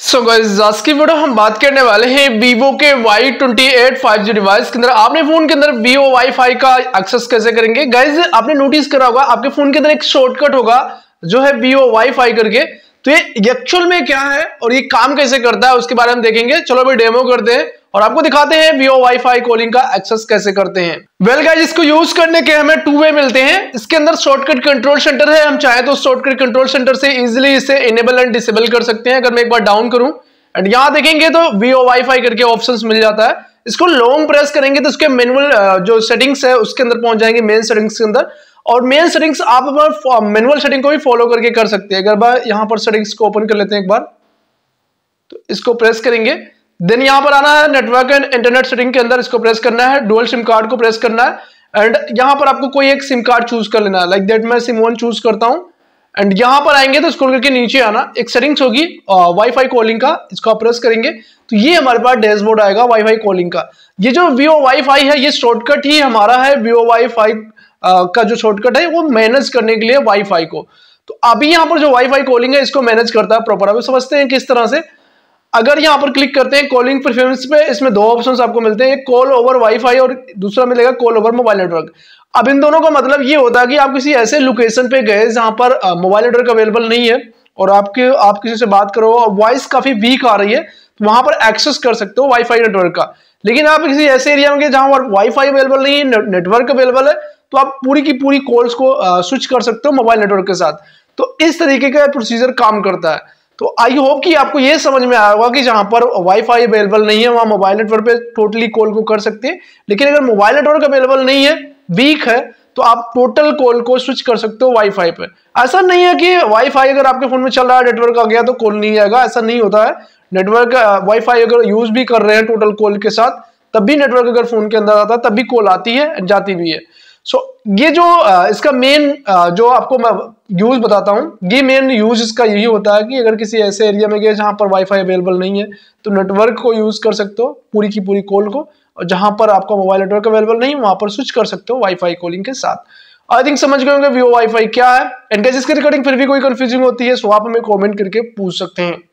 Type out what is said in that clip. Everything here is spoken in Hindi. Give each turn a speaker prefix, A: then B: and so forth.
A: सो so आज की वीडियो हम बात करने वाले हैं वीवो के Y twenty eight five G device के अंदर आपने फोन के अंदर वीवो वाईफाई का एक्सेस कैसे करेंगे गाइज आपने नोटिस करा होगा आपके फोन के अंदर एक शॉर्टकट होगा जो है वीवो वाईफाई करके तो ये एक्चुअल में क्या है और ये काम कैसे करता है उसके बारे में देखेंगे चलो अभी डेमो करते हैं और आपको दिखाते हैं वीओ वाईफाई कॉलिंग का एक्सेस कैसे करते हैं वेल well गाइज इसको यूज करने के हमें टू वे मिलते हैं इसके अंदर शॉर्टकट कंट्रोल सेंटर है हम चाहे तो शॉर्टकट कंट्रोल सेंटर से इजिली इसे इनेबल एंड डिसेबल कर सकते हैं अगर मैं एक बार डाउन करूं एंड यहां देखेंगे तो वीओ वाईफाई करके ऑप्शन मिल जाता है इसको लॉन्ग प्रेस करेंगे तो उसके मेनुअल जो सेटिंग्स है उसके अंदर पहुंच जाएंगे मेन सेटिंग्स के अंदर और मेन सेटिंग्स आप मेनुअल सेटिंग को भी फॉलो करके कर सकते हैं अगर यहां पर सेटिंग्स को ओपन कर लेते हैं एक बार तो इसको प्रेस करेंगे देन यहां पर आना है नेटवर्क एंड इंटरनेट सेटिंग के अंदर इसको प्रेस करना है डुअल सिम कार्ड को प्रेस करना है एंड यहाँ पर आपको कोई एक सिम कार्ड चूज कर लेना है लाइक दैट मैं सिम वन चूज करता हूं एंड यहां पर आएंगे तो स्क्रॉल करके नीचे आना एक सेटिंग्स होगी वाईफाई कॉलिंग का इसको आप प्रेस करेंगे तो ये हमारे पास डैशबोर्ड आएगा वाईफाई कॉलिंग का ये जो वीओ वाईफाई है ये शॉर्टकट ही हमारा है वीओ वाईफाई का जो शॉर्टकट है वो मैनेज करने के लिए वाईफाई को तो अभी यहाँ पर जो वाईफाई कॉलिंग है इसको मैनेज करता है प्रॉपर अभी समझते हैं किस तरह से अगर यहाँ पर क्लिक करते हैं कॉलिंग परफॉर्मेंस पे इसमें दो ऑप्शंस आपको मिलते हैं एक कॉल ओवर वाईफाई और दूसरा मिलेगा कॉल ओवर मोबाइल नेटवर्क अब इन दोनों का मतलब ये होता है कि आप किसी ऐसे लोकेशन पे गए जहां पर मोबाइल नेटवर्क अवेलेबल नहीं है और आपके आप किसी से बात करो और वॉइस काफ़ी वीक आ रही है तो वहां पर एक्सेस कर सकते हो वाईफाई नेटवर्क का लेकिन आप किसी ऐसे एरिया में गए जहां पर वाईफाई अवेलेबल नहीं है नेटवर्क अवेलेबल है तो आप पूरी की पूरी कॉल्स को स्विच कर सकते हो मोबाइल नेटवर्क के साथ तो इस तरीके का प्रोसीजर काम करता है तो आई होप कि आपको ये समझ में आया होगा कि जहां पर वाईफाई अवेलेबल नहीं है वहां मोबाइल नेटवर्क पे टोटली कॉल को कर सकते हैं लेकिन अगर मोबाइल नेटवर्क अवेलेबल नहीं है वीक है तो आप टोटल कॉल को स्विच कर सकते हो वाईफाई पे ऐसा नहीं है कि वाईफाई अगर आपके फोन में चल रहा है नेटवर्क आ गया तो कॉल नहीं आएगा ऐसा नहीं होता है नेटवर्क वाईफाई अगर यूज भी कर रहे हैं टोटल कॉल के साथ तब भी नेटवर्क अगर फोन के अंदर आता है तब भी कॉल आती है जाती भी है सो so, ये जो इसका मेन जो आपको मैं यूज़ बताता हूँ ये मेन यूज़ इसका यही होता है कि अगर किसी ऐसे एरिया में गए जहाँ पर वाईफाई अवेलेबल नहीं है तो नेटवर्क को यूज़ कर सकते हो पूरी की पूरी कॉल को और जहां पर आपका मोबाइल नेटवर्क अवेलेबल नहीं वहां पर स्विच कर सकते हो वाईफाई कॉलिंग के साथ आई थिंक समझ गए होंगे वीओ वाईफाई क्या है एंड कैसे इसके रिकॉर्डिंग फिर भी कोई कंफ्यूजिंग होती है सो आप हमें कॉमेंट करके पूछ सकते हैं